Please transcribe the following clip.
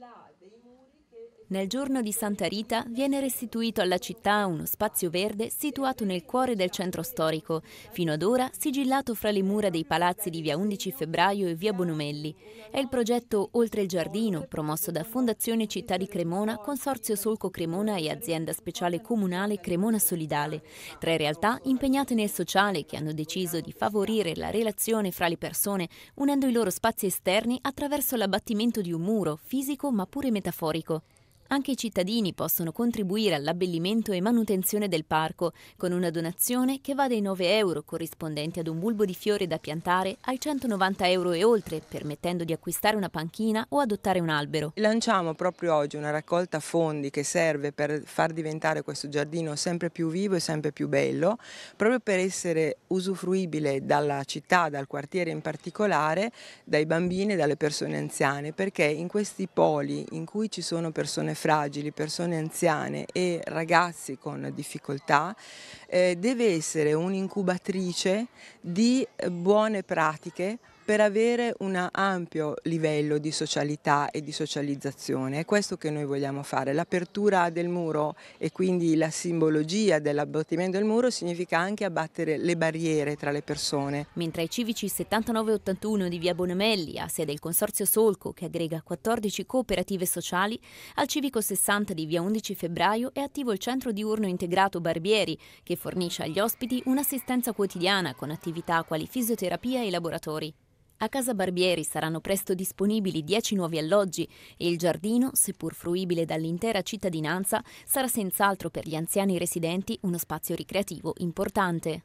là Nel giorno di Santa Rita viene restituito alla città uno spazio verde situato nel cuore del centro storico, fino ad ora sigillato fra le mura dei palazzi di via 11 Febbraio e via Bonomelli. È il progetto Oltre il Giardino, promosso da Fondazione Città di Cremona, Consorzio Solco Cremona e Azienda Speciale Comunale Cremona Solidale, tre realtà impegnate nel sociale che hanno deciso di favorire la relazione fra le persone, unendo i loro spazi esterni attraverso l'abbattimento di un muro, fisico ma pure metaforico. Anche i cittadini possono contribuire all'abbellimento e manutenzione del parco con una donazione che va dai 9 euro corrispondenti ad un bulbo di fiori da piantare ai 190 euro e oltre, permettendo di acquistare una panchina o adottare un albero. Lanciamo proprio oggi una raccolta fondi che serve per far diventare questo giardino sempre più vivo e sempre più bello, proprio per essere usufruibile dalla città, dal quartiere in particolare, dai bambini e dalle persone anziane, perché in questi poli in cui ci sono persone fragili, persone anziane e ragazzi con difficoltà eh, deve essere un'incubatrice di eh, buone pratiche per avere un ampio livello di socialità e di socializzazione. È questo che noi vogliamo fare. L'apertura del muro e quindi la simbologia dell'abbattimento del muro significa anche abbattere le barriere tra le persone. Mentre ai civici 7981 di via Bonemelli, a sede del Consorzio Solco, che aggrega 14 cooperative sociali, al civico 60 di via 11 febbraio è attivo il centro diurno integrato Barbieri, che fornisce agli ospiti un'assistenza quotidiana con attività quali fisioterapia e laboratori. A Casa Barbieri saranno presto disponibili 10 nuovi alloggi e il giardino, seppur fruibile dall'intera cittadinanza, sarà senz'altro per gli anziani residenti uno spazio ricreativo importante.